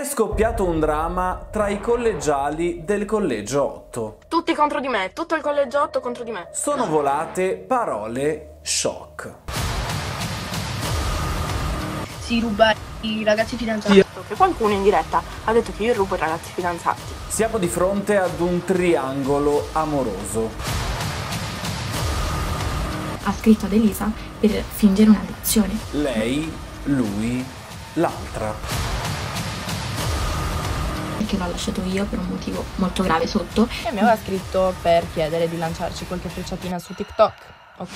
È scoppiato un dramma tra i collegiali del collegio 8. Tutti contro di me, tutto il collegio 8 contro di me. Sono volate parole shock. Si ruba i ragazzi fidanzati. Sì. Che qualcuno in diretta ha detto che io rubo i ragazzi fidanzati. Siamo di fronte ad un triangolo amoroso. Ha scritto ad Elisa per fingere una lezione. Lei, lui, l'altra che l'ho lasciato io per un motivo molto grave sotto. E mi aveva scritto per chiedere di lanciarci qualche frecciatina su TikTok. Ok.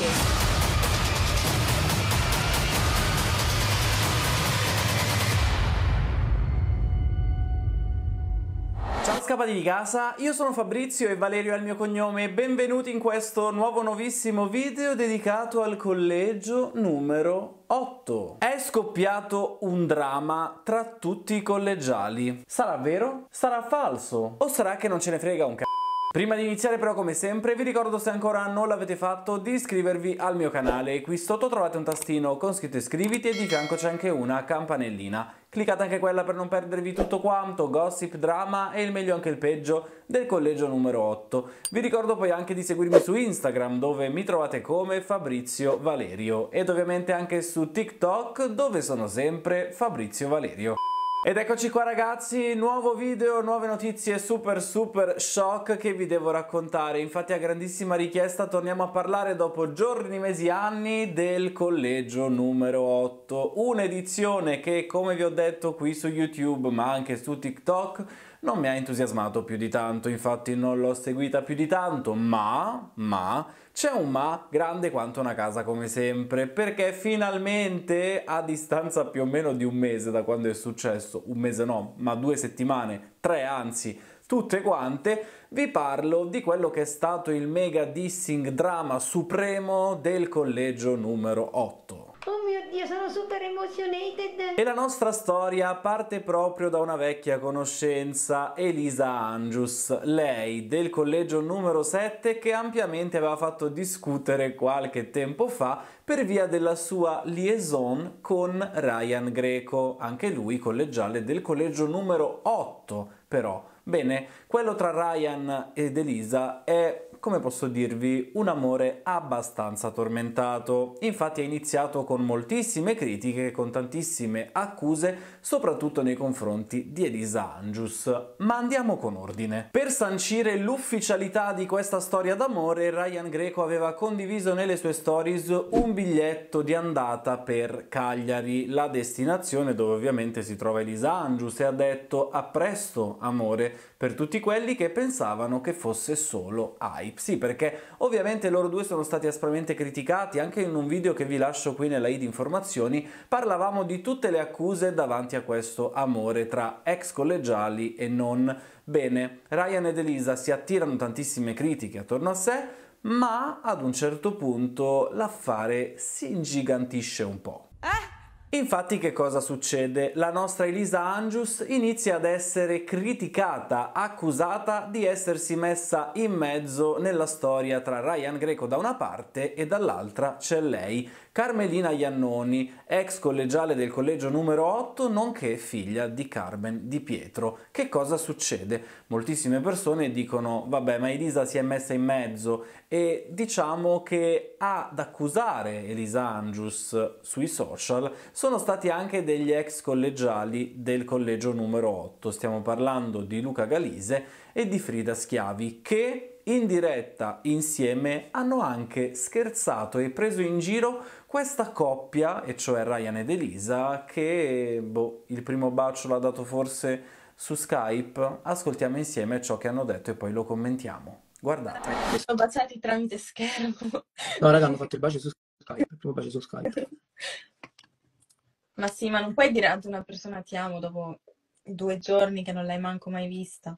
scappati di casa, io sono Fabrizio e Valerio è il mio cognome, benvenuti in questo nuovo nuovissimo video dedicato al collegio numero 8. È scoppiato un dramma tra tutti i collegiali. Sarà vero? Sarà falso? O sarà che non ce ne frega un c***o? Prima di iniziare però come sempre vi ricordo se ancora non l'avete fatto di iscrivervi al mio canale qui sotto trovate un tastino con scritto iscriviti e di fianco c'è anche una campanellina Cliccate anche quella per non perdervi tutto quanto, gossip, drama e il meglio anche il peggio del collegio numero 8. Vi ricordo poi anche di seguirmi su Instagram dove mi trovate come Fabrizio Valerio ed ovviamente anche su TikTok dove sono sempre Fabrizio Valerio. Ed eccoci qua ragazzi, nuovo video, nuove notizie super super shock che vi devo raccontare. Infatti a grandissima richiesta torniamo a parlare dopo giorni, mesi, anni del collegio numero 8. Un'edizione che come vi ho detto qui su YouTube ma anche su TikTok non mi ha entusiasmato più di tanto, infatti non l'ho seguita più di tanto, ma, ma, c'è un ma grande quanto una casa come sempre, perché finalmente a distanza più o meno di un mese da quando è successo, un mese no, ma due settimane, tre anzi, tutte quante, vi parlo di quello che è stato il mega dissing drama supremo del collegio numero 8. Oh mio Dio, sono super emotionated! E la nostra storia parte proprio da una vecchia conoscenza, Elisa Angius, lei del collegio numero 7 che ampiamente aveva fatto discutere qualche tempo fa per via della sua liaison con Ryan Greco, anche lui collegiale del collegio numero 8 però. Bene, quello tra Ryan ed Elisa è come posso dirvi, un amore abbastanza tormentato. Infatti è iniziato con moltissime critiche, con tantissime accuse, soprattutto nei confronti di Elisa Angius. Ma andiamo con ordine. Per sancire l'ufficialità di questa storia d'amore, Ryan Greco aveva condiviso nelle sue stories un biglietto di andata per Cagliari, la destinazione dove ovviamente si trova Elisa Angius, e ha detto a presto amore, per tutti quelli che pensavano che fosse solo hype. Sì, perché ovviamente loro due sono stati aspramente criticati, anche in un video che vi lascio qui nella i di informazioni parlavamo di tutte le accuse davanti a questo amore tra ex collegiali e non. Bene, Ryan ed Elisa si attirano tantissime critiche attorno a sé, ma ad un certo punto l'affare si ingigantisce un po'. Eh? Infatti che cosa succede? La nostra Elisa Angius inizia ad essere criticata, accusata di essersi messa in mezzo nella storia tra Ryan Greco da una parte e dall'altra c'è lei Carmelina Iannoni, ex collegiale del collegio numero 8, nonché figlia di Carmen Di Pietro. Che cosa succede? Moltissime persone dicono vabbè ma Elisa si è messa in mezzo e diciamo che ad accusare Elisa Angius sui social sono stati anche degli ex collegiali del collegio numero 8. Stiamo parlando di Luca Galise e di Frida Schiavi che in diretta insieme hanno anche scherzato e preso in giro questa coppia, e cioè Ryan ed Elisa, che boh, il primo bacio l'ha dato forse su Skype. Ascoltiamo insieme ciò che hanno detto e poi lo commentiamo. Guardate. Mi sono baciati tramite schermo. No, raga, hanno fatto il bacio su Skype, il primo bacio su Skype. Ma sì, ma non puoi dire ad una persona ti amo dopo due giorni che non l'hai manco mai vista.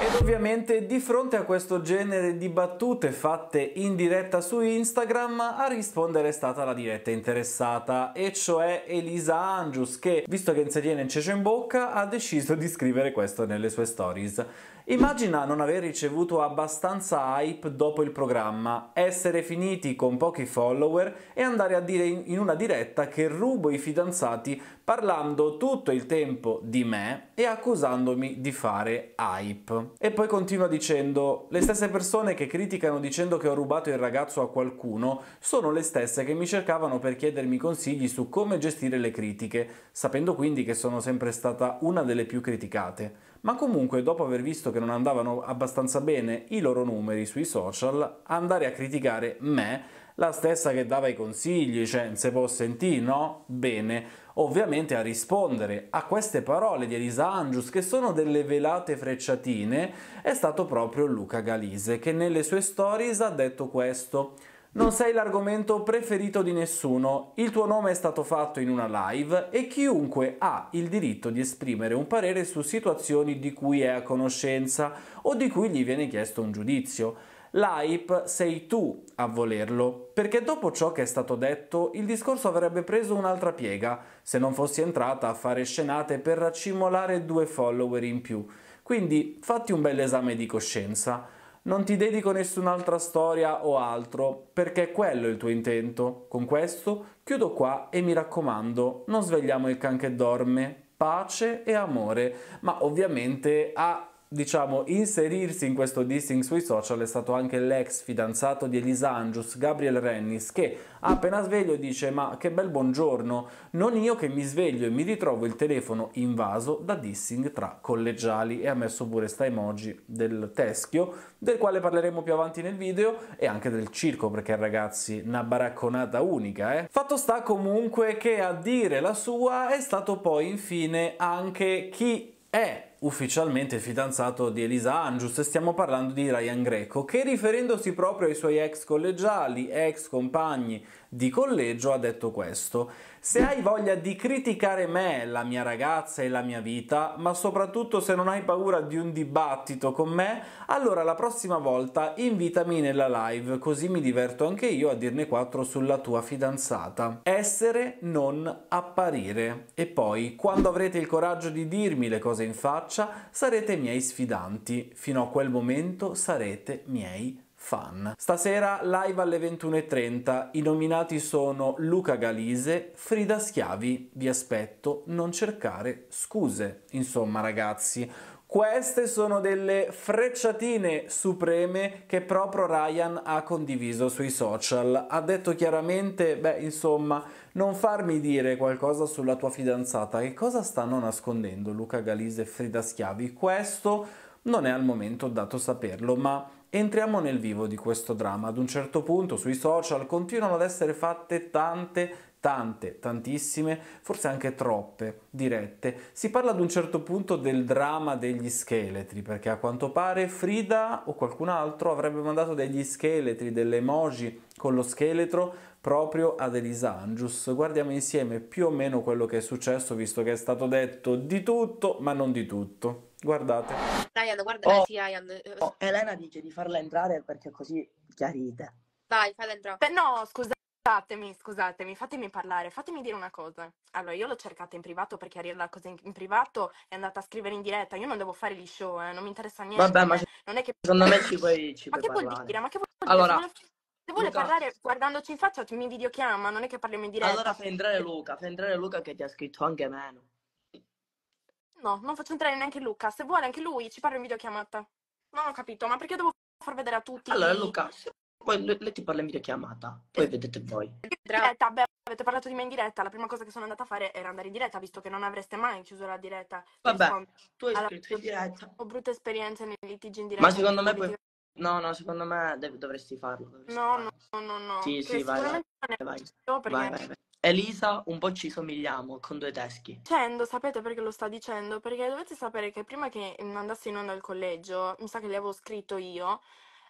Ed ovviamente di fronte a questo genere di battute fatte in diretta su Instagram a rispondere è stata la diretta interessata e cioè Elisa Angius che visto che non si tiene in cece in bocca ha deciso di scrivere questo nelle sue stories. Immagina non aver ricevuto abbastanza hype dopo il programma, essere finiti con pochi follower e andare a dire in una diretta che rubo i fidanzati parlando tutto il tempo di me e accusandomi di fare hype. E poi continua dicendo, le stesse persone che criticano dicendo che ho rubato il ragazzo a qualcuno sono le stesse che mi cercavano per chiedermi consigli su come gestire le critiche, sapendo quindi che sono sempre stata una delle più criticate ma comunque dopo aver visto che non andavano abbastanza bene i loro numeri sui social, andare a criticare me, la stessa che dava i consigli, cioè se può sentire, no? Bene. Ovviamente a rispondere a queste parole di Elisa Angius, che sono delle velate frecciatine, è stato proprio Luca Galise, che nelle sue stories ha detto questo. Non sei l'argomento preferito di nessuno, il tuo nome è stato fatto in una live e chiunque ha il diritto di esprimere un parere su situazioni di cui è a conoscenza o di cui gli viene chiesto un giudizio. L'hype sei tu a volerlo, perché dopo ciò che è stato detto il discorso avrebbe preso un'altra piega se non fossi entrata a fare scenate per raccimolare due follower in più. Quindi fatti un bel esame di coscienza. Non ti dedico nessun'altra storia o altro, perché è quello il tuo intento. Con questo chiudo qua e mi raccomando, non svegliamo il can che dorme. Pace e amore, ma ovviamente a diciamo, inserirsi in questo dissing sui social è stato anche l'ex fidanzato di Elisangius, Gabriel Rennis, che appena sveglio dice ma che bel buongiorno, non io che mi sveglio e mi ritrovo il telefono invaso da dissing tra collegiali e ha messo pure sta emoji del teschio, del quale parleremo più avanti nel video e anche del circo perché ragazzi, una baracconata unica, eh. Fatto sta comunque che a dire la sua è stato poi infine anche chi è ufficialmente il fidanzato di Elisa Angius e stiamo parlando di Ryan Greco che riferendosi proprio ai suoi ex collegiali, ex compagni di collegio ha detto questo se hai voglia di criticare me, la mia ragazza e la mia vita ma soprattutto se non hai paura di un dibattito con me allora la prossima volta invitami nella live così mi diverto anche io a dirne quattro sulla tua fidanzata essere non apparire e poi quando avrete il coraggio di dirmi le cose in faccia faccia, sarete miei sfidanti. Fino a quel momento sarete miei fan. Stasera live alle 21.30, i nominati sono Luca Galise, Frida Schiavi, vi aspetto, non cercare scuse. Insomma ragazzi, queste sono delle frecciatine supreme che proprio Ryan ha condiviso sui social. Ha detto chiaramente, beh insomma, non farmi dire qualcosa sulla tua fidanzata, che cosa stanno nascondendo Luca Galise e Frida Schiavi? Questo non è al momento dato saperlo, ma entriamo nel vivo di questo dramma. Ad un certo punto sui social continuano ad essere fatte tante tante, tantissime, forse anche troppe dirette. Si parla ad un certo punto del dramma degli scheletri, perché a quanto pare Frida o qualcun altro avrebbe mandato degli scheletri, delle emoji con lo scheletro proprio ad Elisangius. Guardiamo insieme più o meno quello che è successo, visto che è stato detto di tutto, ma non di tutto. Guardate. Ryan, guarda, oh, eh, sì, Ryan. Oh, Elena dice di farla entrare perché così chiarite. Dai, fai entrare. Beh, no, Scusatemi, scusatemi, fatemi parlare, fatemi dire una cosa. Allora, io l'ho cercata in privato per chiarire la cosa in, in, privato, è andata a scrivere in diretta, io non devo fare gli show, eh, non mi interessa niente. Vabbè, ma non è che... secondo me ci puoi, ci ma puoi che parlare. Vuol dire? Ma che vuol dire? Allora, se vuole Luca. Esatto. parlare guardandoci in faccia, mi videochiama, non è che parliamo in diretta. Allora fa entrare Luca, fa entrare Luca che ti ha scritto anche meno. No, non faccio entrare neanche Luca. Se vuole anche lui ci parla in videochiamata. Non ho capito, ma perché devo far vedere a tutti? Allora Luca, poi lei ti parla in videochiamata, poi eh. vedete voi. In Diretta, beh, avete parlato di me in diretta, la prima cosa che sono andata a fare era andare in diretta, visto che non avreste mai chiuso la diretta. Vabbè, Rispondo. tu hai allora, scritto in diretta. Ho brutte esperienze nei litigi in diretta. Ma secondo me puoi No, no, secondo me dov- dovresti farlo. Dovresti no, farlo. no, no, no, Sì, che sì, vai, vai, vai. Perché... vai, vai, vai. Elisa, un po' ci somigliamo con due teschi. Dicendo, sapete perché lo sta dicendo? Perché dovete sapere che prima che andassi in onda al collegio, mi sa che le avevo scritto io,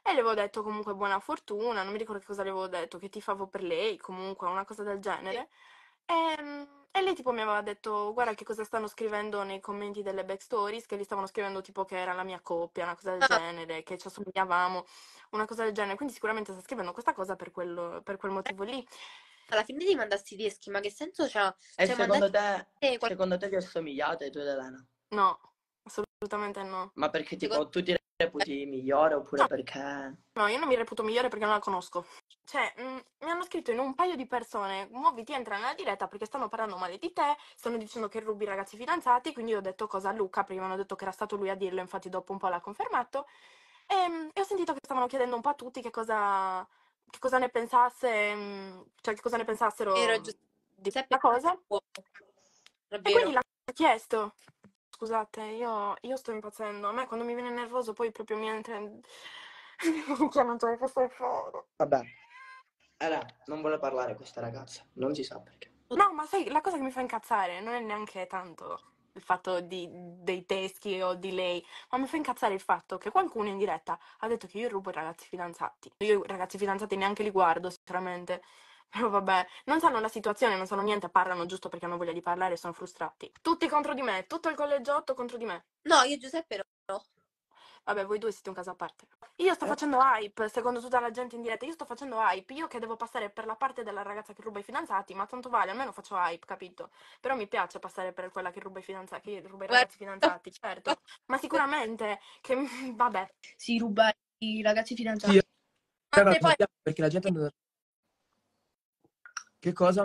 e le avevo detto comunque buona fortuna, non mi ricordo che cosa le avevo detto, che ti favo per lei, comunque una cosa del genere. Ehm... E lei tipo mi aveva detto guarda che cosa stanno scrivendo nei commenti delle backstories, che gli stavano scrivendo tipo che era la mia coppia, una cosa del ah. genere, che ci assomigliavamo, una cosa del genere. Quindi sicuramente sta scrivendo questa cosa per, quello, per quel eh. motivo lì. Alla fine di mandarsi dischi, ma che senso c'ha? E cioè, secondo, te, qualche... secondo te vi assomigliate tu ed Elena? No, assolutamente no. Ma perché tipo secondo... tu ti reputi migliore oppure no. perché... No, io non mi reputo migliore perché non la conosco. Cioè, mh, mm, mi hanno scritto in un paio di persone, muoviti, entra nella diretta perché stanno parlando male di te, stanno dicendo che rubi ragazzi fidanzati, quindi ho detto cosa a Luca, prima hanno detto che era stato lui a dirlo, infatti dopo un po' l'ha confermato. E, ehm, e ho sentito che stavano chiedendo un po' a tutti che cosa, che cosa ne pensasse, mm, cioè che cosa ne pensassero Ero giusto... di questa cosa. E quindi l'ha chiesto. Scusate, io, io sto impazzendo. A me quando mi viene nervoso poi proprio mi entra... in- Cioè, non ce la posso fare. Vabbè. Allora, non vuole parlare questa ragazza, non si sa perché. No, ma sai, la cosa che mi fa incazzare non è neanche tanto il fatto di- dei teschi o di lei, ma mi fa incazzare il fatto che qualcuno in diretta ha detto che io rubo i ragazzi fidanzati. Io i ragazzi fidanzati neanche li guardo, sicuramente. Però vabbè, non sanno la situazione, non sanno niente, parlano giusto perché hanno voglia di parlare e sono frustrati. Tutti contro di me, tutto il collegiotto contro di me. No, io e Giuseppe no. Vabbè, voi due siete un caso a parte. Io sto eh. facendo hype, secondo tutta la gente in diretta, io sto facendo hype, io che devo passare per la parte della ragazza che ruba i fidanzati, ma tanto vale, almeno faccio hype, capito? Però mi piace passare per quella che ruba i fidanzati, che ruba i ragazzi fidanzati, certo. Ma sicuramente che vabbè, si ruba i ragazzi fidanzati. Sì, ragazzi, poi... perché la gente non che cosa?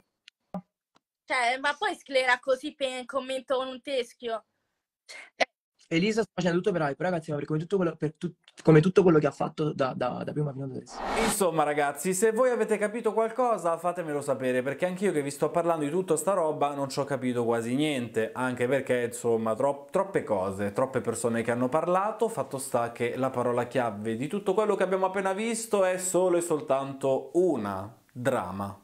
Cioè, ma poi sclera così per commento con un teschio. Eh, Elisa sta facendo tutto per hype, ragazzi, ma come tutto quello, tu, come tutto quello che ha fatto da, da, da prima fino ad adesso. Insomma, ragazzi, se voi avete capito qualcosa, fatemelo sapere, perché anch'io che vi sto parlando di tutta sta roba non ci ho capito quasi niente, anche perché, insomma, tro troppe cose, troppe persone che hanno parlato, fatto sta che la parola chiave di tutto quello che abbiamo appena visto è solo e soltanto una, drama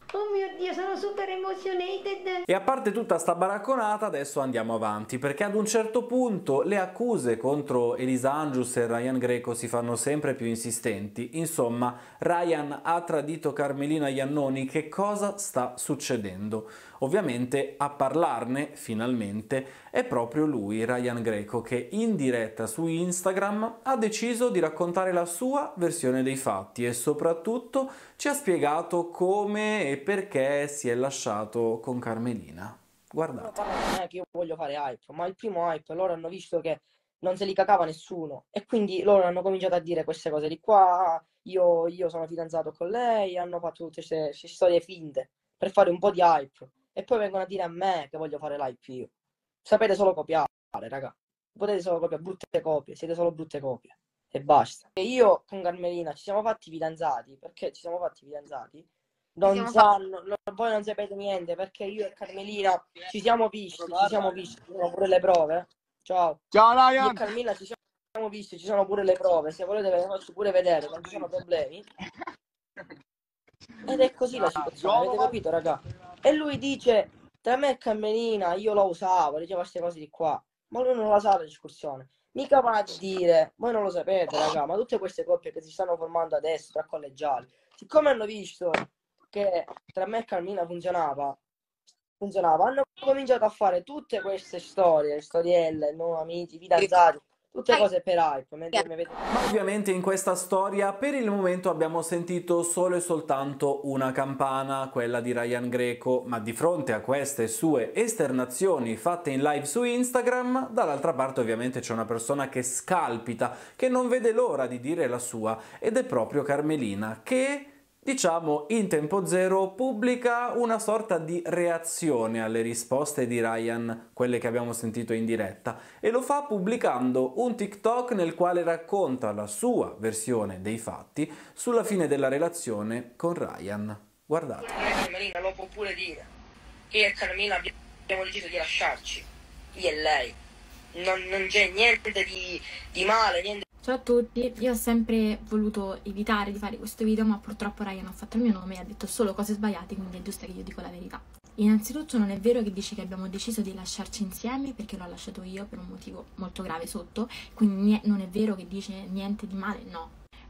io sono super emotionated. E a parte tutta sta baracconata, adesso andiamo avanti, perché ad un certo punto le accuse contro Elisa Angius e Ryan Greco si fanno sempre più insistenti. Insomma, Ryan ha tradito Carmelina Iannoni, che cosa sta succedendo? Ovviamente a parlarne finalmente è proprio lui, Ryan Greco, che in diretta su Instagram ha deciso di raccontare la sua versione dei fatti e soprattutto ci ha spiegato come e perché si è lasciato con Carmelina. Guardate. Non è che io voglio fare hype, ma il primo hype loro hanno visto che non se li cacava nessuno e quindi loro hanno cominciato a dire queste cose di qua, io, io sono fidanzato con lei, hanno fatto tutte queste storie finte per fare un po' di hype e poi vengono a dire a me che voglio fare live più. Sapete solo copiare, raga. Potete solo copiare brutte copie, siete solo brutte copie e basta. E io con Carmelina ci siamo fatti fidanzati perché ci siamo fatti fidanzati. Non sanno, fatti... non, voi non sapete niente perché io e Carmelina ci siamo visti, ci siamo visti, ci sono pure le prove. Ciao. Ciao Lion. Io e Carmela ci siamo visti, ci sono pure le prove, se volete ve le faccio pure vedere, non ci sono problemi. Ed è così la situazione, avete capito raga? E lui dice, tra me e Camerina io la usavo, diceva queste cose di qua. Ma lui non la sa la discussione. Mica va a dire, voi non lo sapete, raga, ma tutte queste coppie che si stanno formando adesso tra collegiali, siccome hanno visto che tra me e Carmina funzionava, funzionava, hanno cominciato a fare tutte queste storie, storielle, non amici, fidanzati, tutte cose per hype. Ma ovviamente in questa storia per il momento abbiamo sentito solo e soltanto una campana, quella di Ryan Greco, ma di fronte a queste sue esternazioni fatte in live su Instagram, dall'altra parte ovviamente c'è una persona che scalpita, che non vede l'ora di dire la sua ed è proprio Carmelina che diciamo in tempo zero pubblica una sorta di reazione alle risposte di Ryan, quelle che abbiamo sentito in diretta, e lo fa pubblicando un TikTok nel quale racconta la sua versione dei fatti sulla fine della relazione con Ryan. Guardate. Carmina, lo può pure dire. Io e Carmina abbiamo deciso di lasciarci, io e lei. Non, non c'è niente di, di male, niente Ciao a tutti, io ho sempre voluto evitare di fare questo video ma purtroppo Ryan ha fatto il mio nome e ha detto solo cose sbagliate quindi è giusto che io dico la verità. Innanzitutto non è vero che dice che abbiamo deciso di lasciarci insieme perché l'ho lasciato io per un motivo molto grave sotto, quindi non è vero che dice niente di male, no,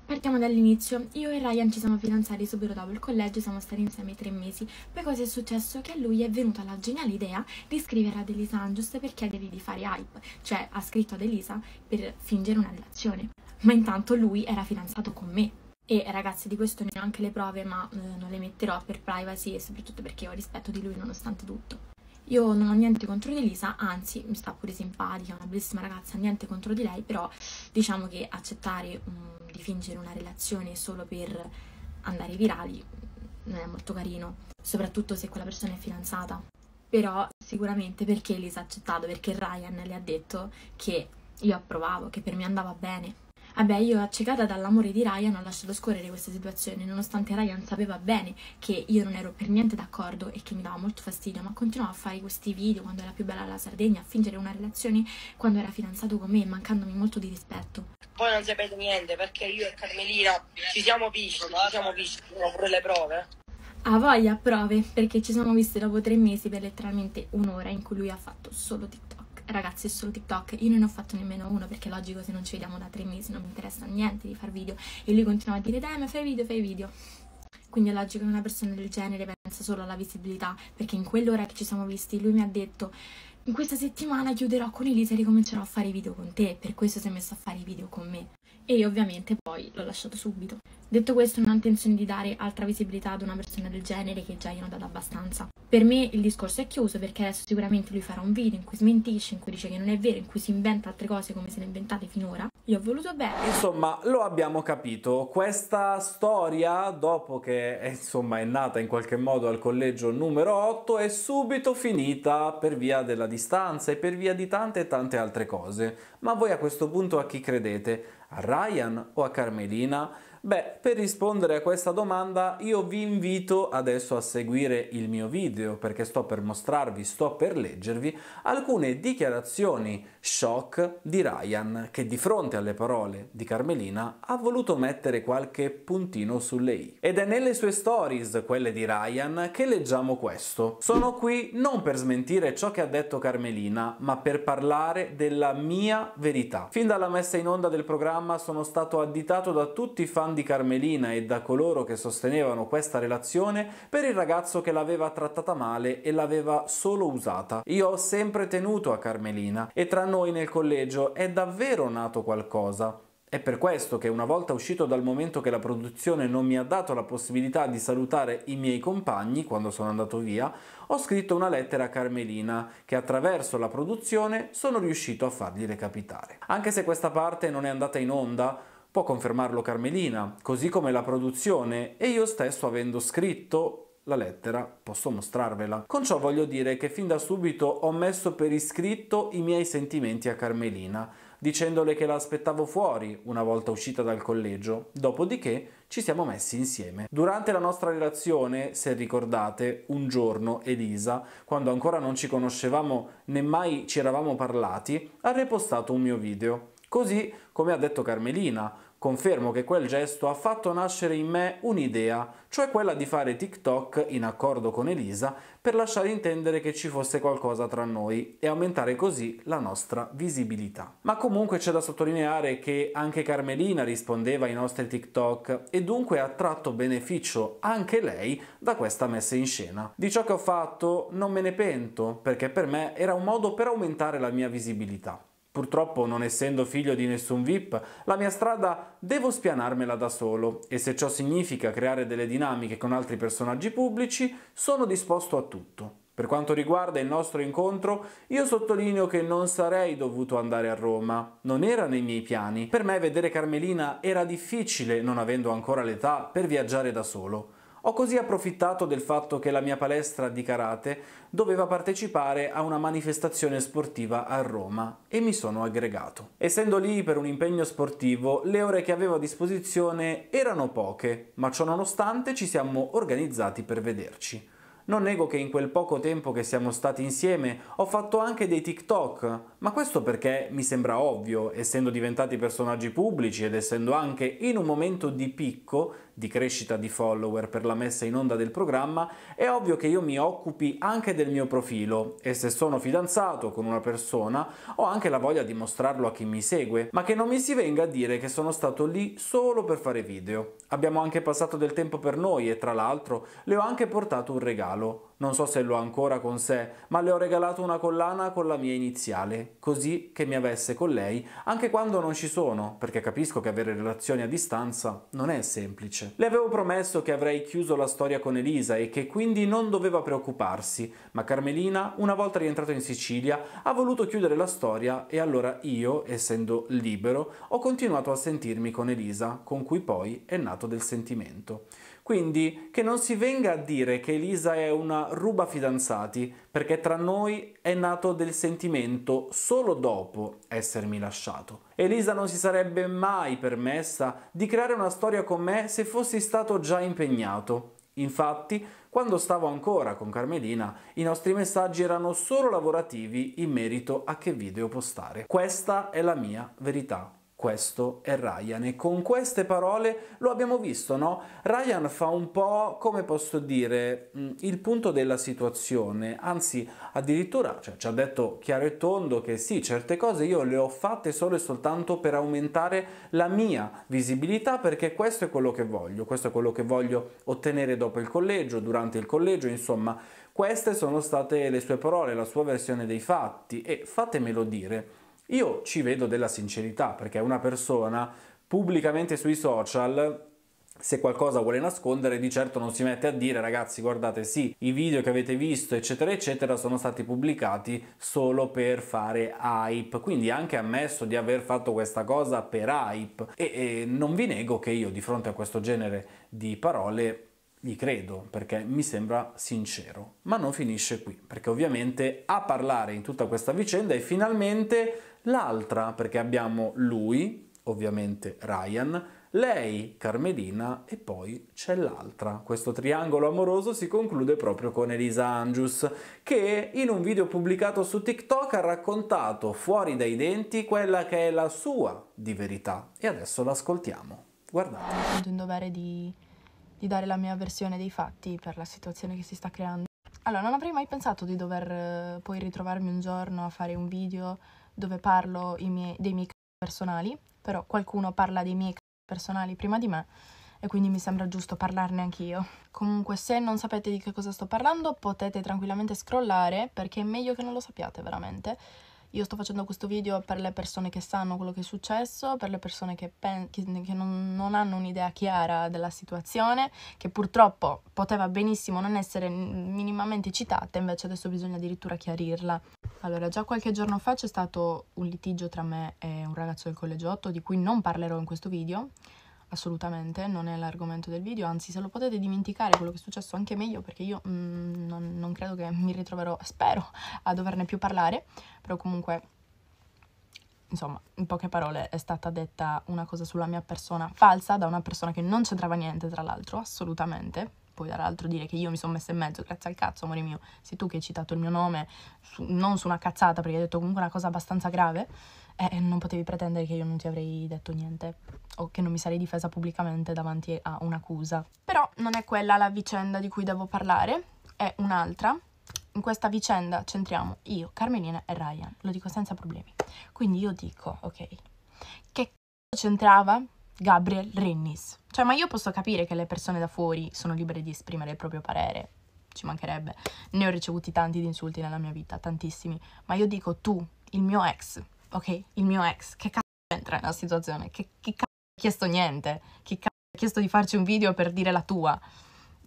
Partiamo dall'inizio, io e Ryan ci siamo fidanzati subito dopo il collegio, siamo stati insieme tre mesi, poi cosa è successo? Che a lui è venuta la geniale idea di scrivere ad Elisa Angius per chiedergli di fare hype, cioè ha scritto ad Elisa per fingere una relazione, ma intanto lui era fidanzato con me. E ragazzi di questo ne ho anche le prove ma eh, non le metterò per privacy e soprattutto perché ho rispetto di lui nonostante tutto. Io non ho niente contro di Lisa, anzi mi sta pure simpatica, è una bellissima ragazza, niente contro di lei, però diciamo che accettare um, di fingere una relazione solo per andare virali mm, non è molto carino, soprattutto se quella persona è fidanzata. Però sicuramente perché Lisa ha accettato, perché Ryan le ha detto che io approvavo, che per me andava bene. Vabbè, io accecata dall'amore di Ryan ho lasciato scorrere questa situazione, nonostante Ryan sapeva bene che io non ero per niente d'accordo e che mi dava molto fastidio, ma continuavo a fare questi video quando era più bella la Sardegna, a fingere una relazione quando era fidanzato con me, mancandomi molto di rispetto. Poi non sapete niente perché io e Carmelina ci siamo visti, ma ci siamo visti, sono pure le prove. Ha voglia prove perché ci siamo visti dopo tre mesi per letteralmente un'ora in cui lui ha fatto solo TikTok ragazzi è solo TikTok, io non ne ho fatto nemmeno uno perché è logico se non ci vediamo da tre mesi non mi interessa niente di far video e lui continua a dire dai ma fai video, fai video. Quindi è logico che una persona del genere pensa solo alla visibilità perché in quell'ora che ci siamo visti lui mi ha detto in questa settimana chiuderò con Elisa e ricomincerò a fare video con te, per questo si è messo a fare video con me e io ovviamente poi l'ho lasciato subito. Detto questo non ho intenzione di dare altra visibilità ad una persona del genere che già io ne ho data abbastanza. Per me il discorso è chiuso perché adesso sicuramente lui farà un video in cui smentisce, in cui dice che non è vero, in cui si inventa altre cose come se ne inventate finora. Io ho voluto bene. Insomma, lo abbiamo capito. Questa storia, dopo che eh, insomma, è nata in qualche modo al collegio numero 8, è subito finita per via della distanza e per via di tante e tante altre cose. Ma voi a questo punto a chi credete? a Ryan o a Carmelina Beh, per rispondere a questa domanda io vi invito adesso a seguire il mio video perché sto per mostrarvi, sto per leggervi alcune dichiarazioni shock di Ryan che di fronte alle parole di Carmelina ha voluto mettere qualche puntino sulle i. Ed è nelle sue stories, quelle di Ryan, che leggiamo questo. Sono qui non per smentire ciò che ha detto Carmelina, ma per parlare della mia verità. Fin dalla messa in onda del programma sono stato additato da tutti i fan di Carmelina e da coloro che sostenevano questa relazione per il ragazzo che l'aveva trattata male e l'aveva solo usata. Io ho sempre tenuto a Carmelina e tra noi nel collegio è davvero nato qualcosa. È per questo che una volta uscito dal momento che la produzione non mi ha dato la possibilità di salutare i miei compagni quando sono andato via, ho scritto una lettera a Carmelina che attraverso la produzione sono riuscito a fargli recapitare. Anche se questa parte non è andata in onda, Può confermarlo Carmelina, così come la produzione e io stesso avendo scritto la lettera posso mostrarvela. Con ciò voglio dire che fin da subito ho messo per iscritto i miei sentimenti a Carmelina, dicendole che la aspettavo fuori una volta uscita dal collegio, dopodiché ci siamo messi insieme. Durante la nostra relazione, se ricordate, un giorno Elisa, quando ancora non ci conoscevamo né mai ci eravamo parlati, ha repostato un mio video. Così come ha detto Carmelina, confermo che quel gesto ha fatto nascere in me un'idea, cioè quella di fare TikTok in accordo con Elisa per lasciare intendere che ci fosse qualcosa tra noi e aumentare così la nostra visibilità. Ma comunque c'è da sottolineare che anche Carmelina rispondeva ai nostri TikTok e dunque ha tratto beneficio anche lei da questa messa in scena. Di ciò che ho fatto non me ne pento perché per me era un modo per aumentare la mia visibilità. Purtroppo, non essendo figlio di nessun VIP, la mia strada devo spianarmela da solo e se ciò significa creare delle dinamiche con altri personaggi pubblici, sono disposto a tutto. Per quanto riguarda il nostro incontro, io sottolineo che non sarei dovuto andare a Roma, non era nei miei piani. Per me vedere Carmelina era difficile, non avendo ancora l'età, per viaggiare da solo. Ho così approfittato del fatto che la mia palestra di karate doveva partecipare a una manifestazione sportiva a Roma e mi sono aggregato. Essendo lì per un impegno sportivo, le ore che avevo a disposizione erano poche, ma ciò nonostante ci siamo organizzati per vederci. Non nego che in quel poco tempo che siamo stati insieme ho fatto anche dei TikTok, ma questo perché mi sembra ovvio, essendo diventati personaggi pubblici ed essendo anche in un momento di picco di crescita di follower per la messa in onda del programma, è ovvio che io mi occupi anche del mio profilo e se sono fidanzato con una persona ho anche la voglia di mostrarlo a chi mi segue, ma che non mi si venga a dire che sono stato lì solo per fare video. Abbiamo anche passato del tempo per noi e tra l'altro le ho anche portato un regalo, non so se l'ho ancora con sé, ma le ho regalato una collana con la mia iniziale, così che mi avesse con lei, anche quando non ci sono, perché capisco che avere relazioni a distanza non è semplice. Le avevo promesso che avrei chiuso la storia con Elisa e che quindi non doveva preoccuparsi, ma Carmelina, una volta rientrata in Sicilia, ha voluto chiudere la storia e allora io, essendo libero, ho continuato a sentirmi con Elisa, con cui poi è nato del sentimento. Quindi che non si venga a dire che Elisa è una ruba fidanzati, perché tra noi è nato del sentimento solo dopo essermi lasciato. Elisa non si sarebbe mai permessa di creare una storia con me se fossi stato già impegnato. Infatti, quando stavo ancora con Carmelina, i nostri messaggi erano solo lavorativi in merito a che video postare. Questa è la mia verità questo è Ryan e con queste parole lo abbiamo visto, no? Ryan fa un po', come posso dire, mm, il punto della situazione, anzi addirittura cioè, ci ha detto chiaro e tondo che sì, certe cose io le ho fatte solo e soltanto per aumentare la mia visibilità perché questo è quello che voglio, questo è quello che voglio ottenere dopo il collegio, durante il collegio, insomma, queste sono state le sue parole, la sua versione dei fatti e fatemelo dire io ci vedo della sincerità perché una persona pubblicamente sui social se qualcosa vuole nascondere di certo non si mette a dire ragazzi guardate sì i video che avete visto eccetera eccetera sono stati pubblicati solo per fare hype quindi anche ammesso di aver fatto questa cosa per hype e, e non vi nego che io di fronte a questo genere di parole gli credo perché mi sembra sincero, ma non finisce qui, perché ovviamente a parlare in tutta questa vicenda è finalmente l'altra, perché abbiamo lui, ovviamente Ryan, lei, Carmelina e poi c'è l'altra. Questo triangolo amoroso si conclude proprio con Elisa Angius, che in un video pubblicato su TikTok ha raccontato fuori dai denti quella che è la sua di verità e adesso l'ascoltiamo. Guardate. È un dovere di di dare la mia versione dei fatti per la situazione che si sta creando. Allora, non avrei mai pensato di dover eh, poi ritrovarmi un giorno a fare un video dove parlo miei, dei miei personali, però qualcuno parla dei miei personali prima di me e quindi mi sembra giusto parlarne anch'io. Comunque, se non sapete di che cosa sto parlando, potete tranquillamente scrollare perché è meglio che non lo sappiate veramente io sto facendo questo video per le persone che sanno quello che è successo, per le persone che, pen- che, che non, non, hanno un'idea chiara della situazione, che purtroppo poteva benissimo non essere minimamente citata, invece adesso bisogna addirittura chiarirla. Allora, già qualche giorno fa c'è stato un litigio tra me e un ragazzo del collegiotto, di cui non parlerò in questo video, assolutamente, non è l'argomento del video, anzi se lo potete dimenticare quello che è successo anche meglio perché io mm, non, non credo che mi ritroverò, spero, a doverne più parlare, però comunque insomma, in poche parole è stata detta una cosa sulla mia persona falsa da una persona che non c'entrava niente, tra l'altro, assolutamente, poi dall'altro dire che io mi sono messa in mezzo, grazie al cazzo, amore mio, sei tu che hai citato il mio nome, su, non su una cazzata, perché hai detto comunque una cosa abbastanza grave, eh, non potevi pretendere che io non ti avrei detto niente o che non mi sarei difesa pubblicamente davanti a un'accusa. Però non è quella la vicenda di cui devo parlare, è un'altra. In questa vicenda centriamo io, Carmelina e Ryan, lo dico senza problemi. Quindi io dico, ok, che c***o c'entrava Gabriel Rennis? Cioè, ma io posso capire che le persone da fuori sono libere di esprimere il proprio parere, ci mancherebbe. Ne ho ricevuti tanti di insulti nella mia vita, tantissimi, ma io dico tu, il mio ex, ok? Il mio ex, che cazzo c'entra nella situazione? Che, che cazzo ha chiesto niente? Chi cazzo ha chiesto di farci un video per dire la tua?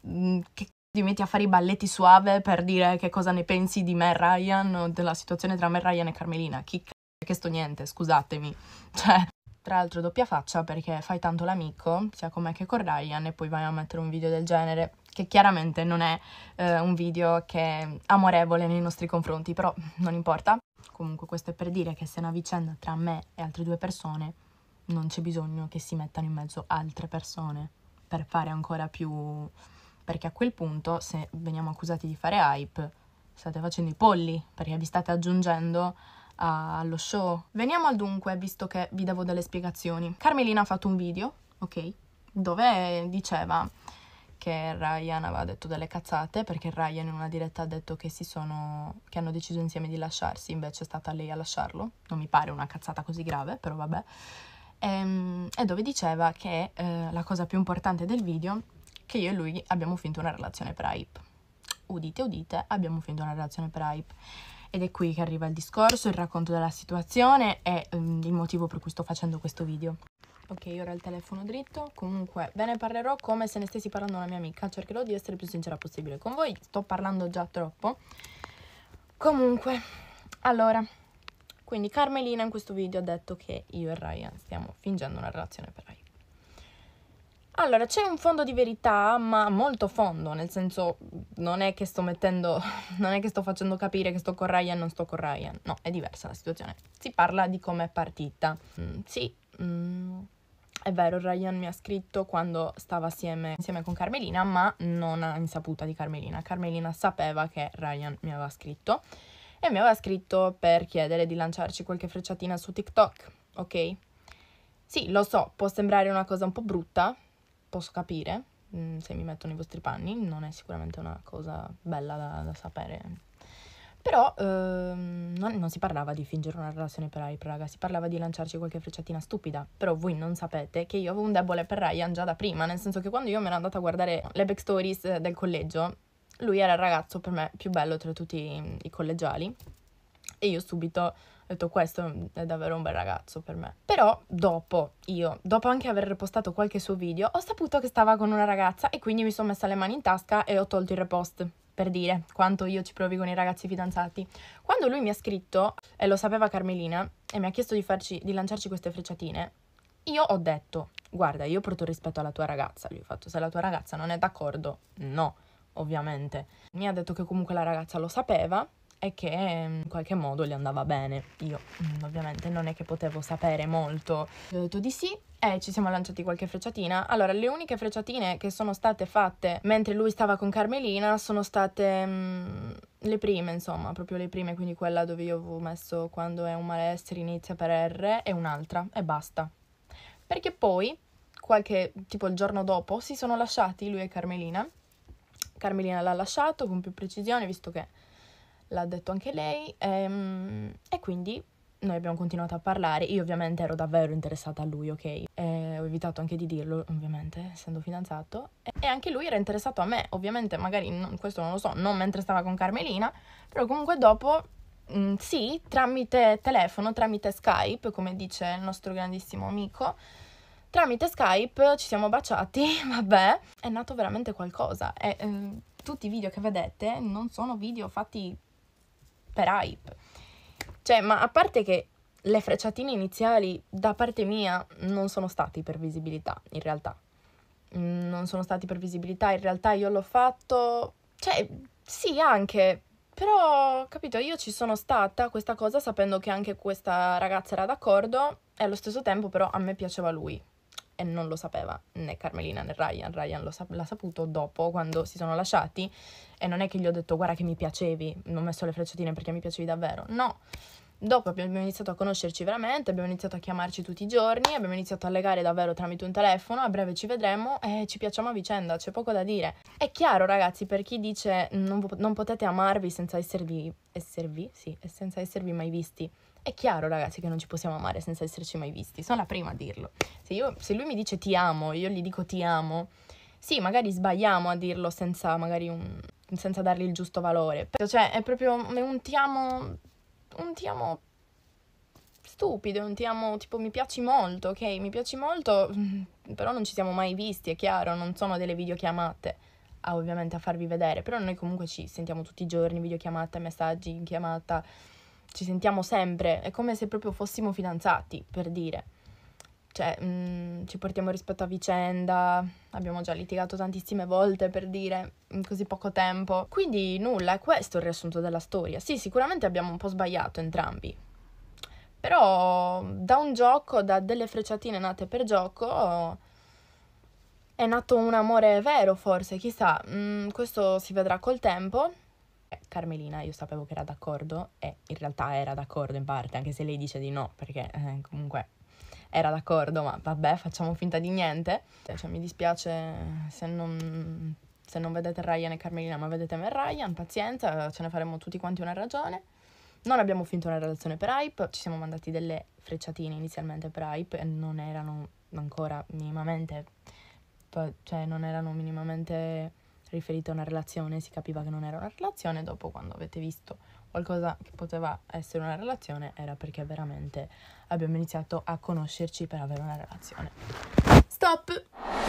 Mm, che cazzo ti metti a fare i balletti suave per dire che cosa ne pensi di me e Ryan o della situazione tra me e Ryan e Carmelina? Chi cazzo ha chiesto niente? Scusatemi. Cioè... Tra l'altro doppia faccia perché fai tanto l'amico, sia con me che con Ryan, e poi vai a mettere un video del genere, che chiaramente non è eh, un video che è amorevole nei nostri confronti, però non importa. Comunque questo è per dire che se è una vicenda tra me e altre due persone, non c'è bisogno che si mettano in mezzo altre persone per fare ancora più... perché a quel punto se veniamo accusati di fare hype, state facendo i polli, perché vi state aggiungendo allo ah, show. Veniamo al dunque, visto che vi davo delle spiegazioni. Carmelina ha fatto un video, ok, dove diceva che Ryan aveva detto delle cazzate perché Ryan in una diretta ha detto che si sono che hanno deciso insieme di lasciarsi, invece è stata lei a lasciarlo. Non mi pare una cazzata così grave, però vabbè. E, ehm, e dove diceva che eh, la cosa più importante del video che io e lui abbiamo finto una relazione per hype. Udite, udite, abbiamo finto una relazione per hype. Ed è qui che arriva il discorso, il racconto della situazione e um, il motivo per cui sto facendo questo video. Ok, ora il telefono dritto. Comunque ve ne parlerò come se ne stessi parlando una mia amica. Cercherò di essere più sincera possibile con voi. Sto parlando già troppo. Comunque, allora, quindi Carmelina in questo video ha detto che io e Ryan stiamo fingendo una relazione per Ryan. Allora, c'è un fondo di verità, ma molto fondo, nel senso non è che sto mettendo, non è che sto facendo capire che sto con Ryan, non sto con Ryan, no, è diversa la situazione. Si parla di come è partita. Mm, sì, mm, è vero, Ryan mi ha scritto quando stava assieme, assieme con Carmelina, ma non ha insaputa di Carmelina. Carmelina sapeva che Ryan mi aveva scritto e mi aveva scritto per chiedere di lanciarci qualche frecciatina su TikTok, ok? Sì, lo so, può sembrare una cosa un po' brutta, posso capire mm, se mi metto nei vostri panni, non è sicuramente una cosa bella da, da sapere. Però ehm, non, non, si parlava di fingere una relazione per Hype, raga, si parlava di lanciarci qualche frecciatina stupida. Però voi non sapete che io avevo un debole per Ryan già da prima, nel senso che quando io mi ero andata a guardare le backstories eh, del collegio, lui era il ragazzo per me più bello tra tutti i collegiali. E io subito ho detto questo è davvero un bel ragazzo per me. Però dopo io, dopo anche aver postato qualche suo video, ho saputo che stava con una ragazza e quindi mi sono messa le mani in tasca e ho tolto il repost per dire quanto io ci provi con i ragazzi fidanzati. Quando lui mi ha scritto, e lo sapeva Carmelina, e mi ha chiesto di, farci, di lanciarci queste frecciatine, io ho detto, guarda, io porto rispetto alla tua ragazza. Gli ho fatto, se la tua ragazza non è d'accordo, no, ovviamente. Mi ha detto che comunque la ragazza lo sapeva, e che mm, in qualche modo gli andava bene. Io mm, ovviamente non è che potevo sapere molto. Io ho detto di sì e ci siamo lanciati qualche frecciatina. Allora, le uniche frecciatine che sono state fatte mentre lui stava con Carmelina sono state mh, mm, le prime, insomma, proprio le prime, quindi quella dove io avevo messo quando è un malessere inizia per R e un'altra e basta. Perché poi qualche tipo il giorno dopo si sono lasciati lui e Carmelina. Carmelina l'ha lasciato con più precisione, visto che l'ha detto anche lei, e, ehm, e quindi noi abbiamo continuato a parlare, io ovviamente ero davvero interessata a lui, ok? E ho evitato anche di dirlo, ovviamente, essendo fidanzato. E anche lui era interessato a me, ovviamente, magari questo non lo so, non mentre stava con Carmelina, però comunque dopo mh, mm, sì, tramite telefono, tramite Skype, come dice il nostro grandissimo amico. Tramite Skype ci siamo baciati, vabbè, è nato veramente qualcosa. E, eh, tutti i video che vedete non sono video fatti per hype. Cioè, ma a parte che le frecciatine iniziali da parte mia non sono stati per visibilità, in realtà. Mm, non sono stati per visibilità, in realtà io l'ho fatto, cioè, sì, anche, però, capito, io ci sono stata questa cosa sapendo che anche questa ragazza era d'accordo e allo stesso tempo però a me piaceva lui e non lo sapeva né Carmelina né Ryan. Ryan sa- l'ha saputo dopo, quando si sono lasciati, e non è che gli ho detto guarda che mi piacevi, non ho messo le frecciatine perché mi piacevi davvero. No, Dopo abbiamo iniziato a conoscerci veramente, abbiamo iniziato a chiamarci tutti i giorni, abbiamo iniziato a legare davvero tramite un telefono, a breve ci vedremo e ci piacciamo a vicenda, c'è poco da dire. È chiaro ragazzi, per chi dice non, non potete amarvi senza esservi, esservi, sì, senza esservi mai visti, è chiaro, ragazzi, che non ci possiamo amare senza esserci mai visti. Sono la prima a dirlo. Se, io, se lui mi dice ti amo, io gli dico ti amo. Sì, magari sbagliamo a dirlo senza, un, senza dargli il giusto valore. Cioè, è proprio un ti amo. Un ti amo stupido, un ti amo, tipo mi piaci molto, ok? Mi piaci molto, mm, però non ci siamo mai visti, è chiaro, non sono delle videochiamate, ah, ovviamente a farvi vedere, però noi comunque ci sentiamo tutti i giorni, videochiamate, messaggi in chiamata, ci sentiamo sempre, è come se proprio fossimo fidanzati, per dire. Cioè, mh, mm, ci portiamo rispetto a vicenda, abbiamo già litigato tantissime volte, per dire, in così poco tempo. Quindi nulla, è questo il riassunto della storia. Sì, sicuramente abbiamo un po' sbagliato entrambi. Però da un gioco, da delle frecciatine nate per gioco, è nato un amore vero, forse, chissà. Mm, questo si vedrà col tempo. Eh, Carmelina, io sapevo che era d'accordo e in realtà era d'accordo in parte, anche se lei dice di no, perché eh, comunque era d'accordo, ma vabbè, facciamo finta di niente. Cioè, cioè, mi dispiace se non, se non vedete Ryan e Carmelina, ma vedete me e Ryan, pazienza, ce ne faremo tutti quanti una ragione. Non abbiamo finto una relazione per Hype, ci siamo mandati delle frecciatine inizialmente per Hype e non erano ancora minimamente, cioè non erano minimamente riferito a una relazione, si capiva che non era una relazione, dopo quando avete visto qualcosa che poteva essere una relazione era perché veramente abbiamo iniziato a conoscerci per avere una relazione. Stop!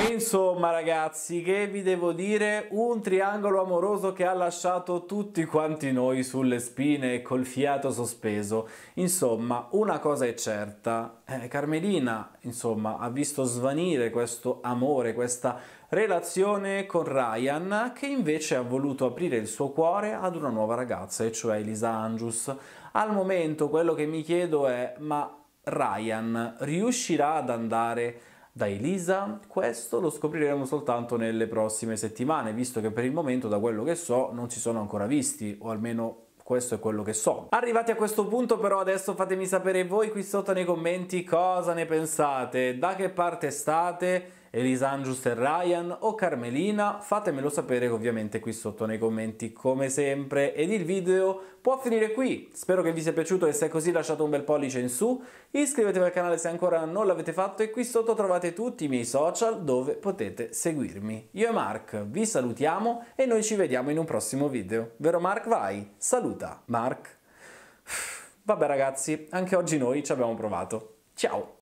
Insomma ragazzi, che vi devo dire? Un triangolo amoroso che ha lasciato tutti quanti noi sulle spine e col fiato sospeso. Insomma, una cosa è certa, eh, Carmelina, insomma, ha visto svanire questo amore, questa relazione con Ryan, che invece ha voluto aprire il suo cuore ad una nuova ragazza, e cioè Elisa Angius. Al momento quello che mi chiedo è, ma Ryan riuscirà ad andare da Elisa? Questo lo scopriremo soltanto nelle prossime settimane, visto che per il momento, da quello che so, non si sono ancora visti, o almeno questo è quello che so. Arrivati a questo punto però adesso fatemi sapere voi qui sotto nei commenti cosa ne pensate, da che parte state, Elisa Angius e Ryan o Carmelina? Fatemelo sapere ovviamente qui sotto nei commenti come sempre ed il video può finire qui. Spero che vi sia piaciuto e se è così lasciate un bel pollice in su, iscrivetevi al canale se ancora non l'avete fatto e qui sotto trovate tutti i miei social dove potete seguirmi. Io e Mark vi salutiamo e noi ci vediamo in un prossimo video. Vero Mark? Vai, saluta Mark. Vabbè ragazzi, anche oggi noi ci abbiamo provato. Ciao!